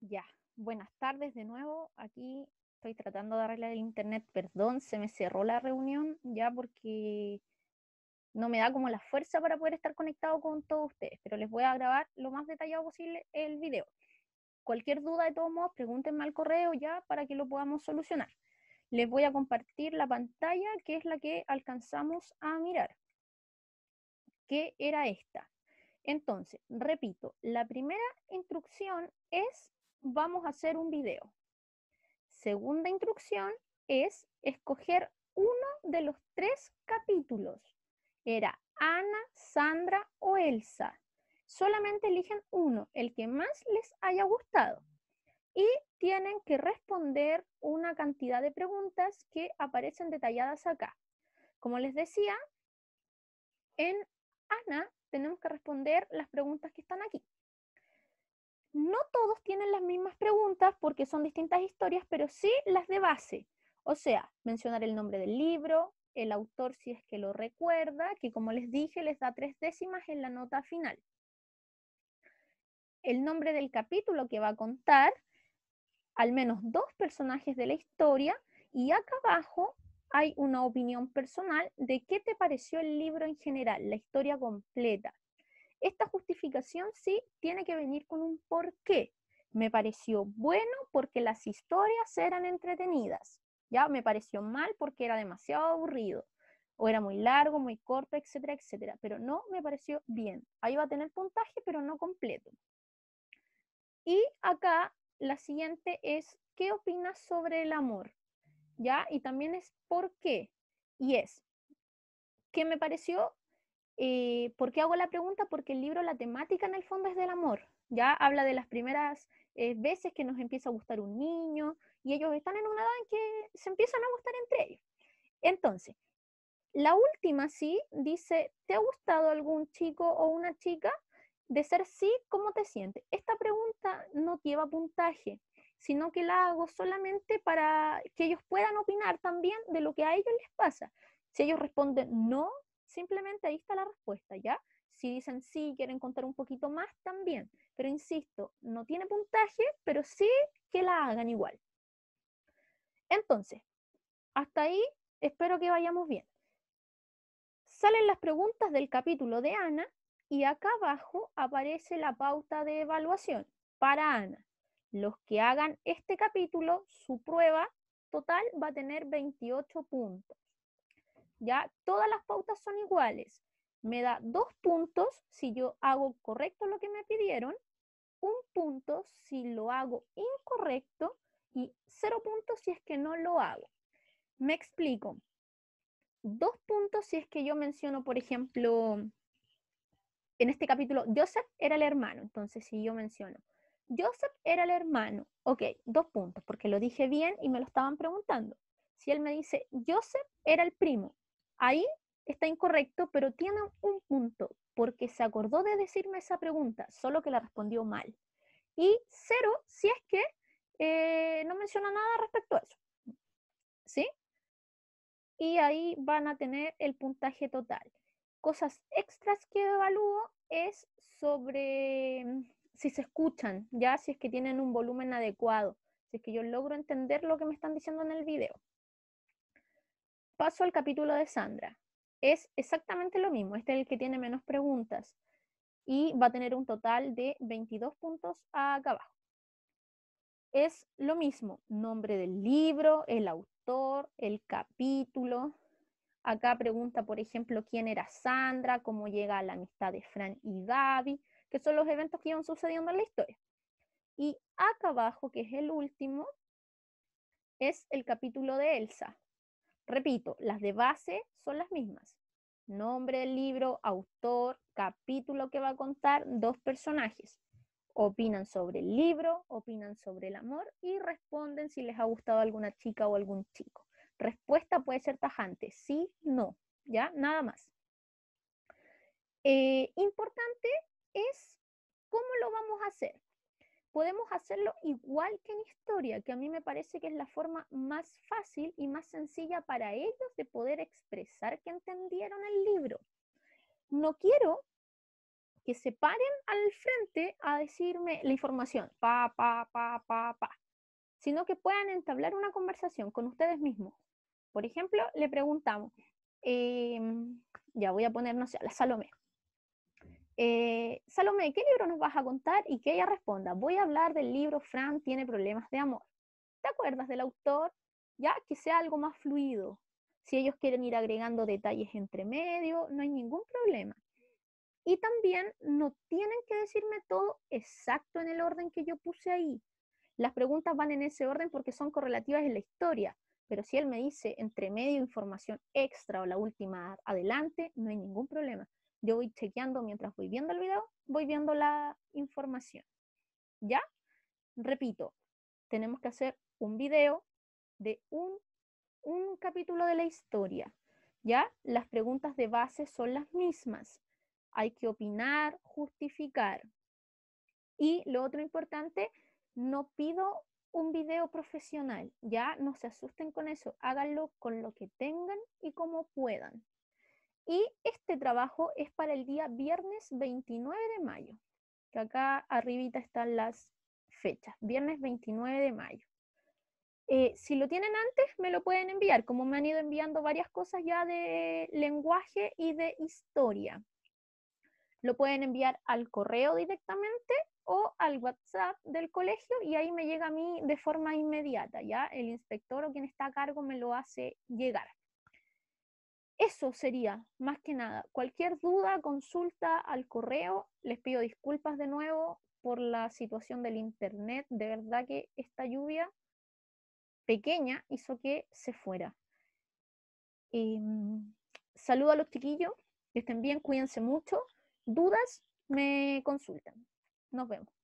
Ya, buenas tardes de nuevo. Aquí estoy tratando de arreglar el internet. Perdón, se me cerró la reunión ya porque no me da como la fuerza para poder estar conectado con todos ustedes, pero les voy a grabar lo más detallado posible el video. Cualquier duda de todos modos, pregúntenme al correo ya para que lo podamos solucionar. Les voy a compartir la pantalla que es la que alcanzamos a mirar. ¿Qué era esta? Entonces, repito, la primera instrucción es vamos a hacer un video. Segunda instrucción es escoger uno de los tres capítulos. Era Ana, Sandra o Elsa. Solamente eligen uno, el que más les haya gustado. Y tienen que responder una cantidad de preguntas que aparecen detalladas acá. Como les decía, en Ana tenemos que responder las preguntas que están aquí no todos tienen las mismas preguntas porque son distintas historias, pero sí las de base. O sea, mencionar el nombre del libro, el autor si es que lo recuerda, que como les dije les da tres décimas en la nota final. El nombre del capítulo que va a contar, al menos dos personajes de la historia y acá abajo hay una opinión personal de qué te pareció el libro en general, la historia completa esta justificación sí tiene que venir con un por qué. Me pareció bueno porque las historias eran entretenidas, ya me pareció mal porque era demasiado aburrido, o era muy largo, muy corto, etcétera, etcétera, pero no me pareció bien. Ahí va a tener puntaje, pero no completo. Y acá la siguiente es, ¿qué opinas sobre el amor? ¿Ya? Y también es por qué. Y es, que me pareció eh, ¿Por qué hago la pregunta? Porque el libro, la temática en el fondo es del amor. Ya habla de las primeras eh, veces que nos empieza a gustar un niño y ellos están en una edad en que se empiezan a gustar entre ellos. Entonces, la última sí dice, ¿te ha gustado algún chico o una chica? De ser sí, ¿cómo te sientes? Esta pregunta no lleva puntaje, sino que la hago solamente para que ellos puedan opinar también de lo que a ellos les pasa. Si ellos responden no, Simplemente ahí está la respuesta, ¿ya? Si dicen sí, y quieren contar un poquito más, también. Pero insisto, no tiene puntaje, pero sí que la hagan igual. Entonces, hasta ahí espero que vayamos bien. Salen las preguntas del capítulo de Ana y acá abajo aparece la pauta de evaluación para Ana. Los que hagan este capítulo, su prueba total va a tener 28 puntos. ¿ya? Todas las pautas son iguales. Me da dos puntos si yo hago correcto lo que me pidieron, un punto si lo hago incorrecto y cero puntos si es que no lo hago. Me explico. Dos puntos si es que yo menciono, por ejemplo, en este capítulo, Joseph era el hermano. Entonces, si yo menciono, Joseph era el hermano, ok, dos puntos, porque lo dije bien y me lo estaban preguntando. Si él me dice, Joseph era el primo, Ahí está incorrecto, pero tiene un punto, porque se acordó de decirme esa pregunta, solo que la respondió mal. Y cero, si es que eh, no menciona nada respecto a eso. ¿Sí? Y ahí van a tener el puntaje total. Cosas extras que evalúo es sobre mm, si se escuchan, ya si es que tienen un volumen adecuado, si es que yo logro entender lo que me están diciendo en el video paso al capítulo de Sandra. Es exactamente lo mismo, este es el que tiene menos preguntas y va a tener un total de 22 puntos acá abajo. Es lo mismo, nombre del libro, el autor, el capítulo. Acá pregunta, por ejemplo, quién era Sandra, cómo llega a la amistad de Fran y Gaby, que son los eventos que iban sucediendo en la historia. Y acá abajo, que es el último, es el capítulo de Elsa, Repito, las de base son las mismas. Nombre del libro, autor, capítulo que va a contar, dos personajes. Opinan sobre el libro, opinan sobre el amor y responden si les ha gustado alguna chica o algún chico. Respuesta puede ser tajante, sí, no, ya, nada más. Eh, importante es cómo lo vamos a hacer podemos hacerlo igual que en historia, que a mí me parece que es la forma más fácil y más sencilla para ellos de poder expresar que entendieron el libro. No quiero que se paren al frente a decirme la información, pa, pa, pa, pa, pa, sino que puedan entablar una conversación con ustedes mismos. Por ejemplo, le preguntamos, em, ya voy a ponernos a la Salomé. Eh, Salomé, ¿qué libro nos vas a contar? Y que ella responda, voy a hablar del libro Fran tiene problemas de amor. ¿Te acuerdas del autor? Ya que sea algo más fluido. Si ellos quieren ir agregando detalles entre medio, no hay ningún problema. Y también no tienen que decirme todo exacto en el orden que yo puse ahí. Las preguntas van en ese orden porque son correlativas en la historia. Pero si él me dice entre medio información extra o la última adelante, no hay ningún problema yo voy chequeando mientras voy viendo el video, voy viendo la información. ¿Ya? Repito, tenemos que hacer un video de un, capítulo de la historia. ¿Ya? Las preguntas de base son las mismas. Hay que opinar, justificar. Y lo otro importante, no pido un video profesional, ya no se asusten con eso, háganlo con lo que tengan y como puedan, y este trabajo es para el día viernes 29 de mayo, que acá arribita están las fechas, viernes 29 de mayo. Eh, si lo tienen antes, me lo pueden enviar, como me han ido enviando varias cosas ya de lenguaje y de historia. Lo pueden enviar al correo directamente o al WhatsApp del colegio y ahí me llega a mí de forma inmediata, ¿ya? El inspector o quien está a cargo me lo hace llegar. Eso sería, más que nada. Cualquier duda, consulta al correo. Les pido disculpas de nuevo por la situación del Internet. De verdad que esta lluvia pequeña hizo que se fuera. Eh, saludo a los chiquillos. Que estén bien, cuídense mucho. Dudas, me consultan. Nos vemos.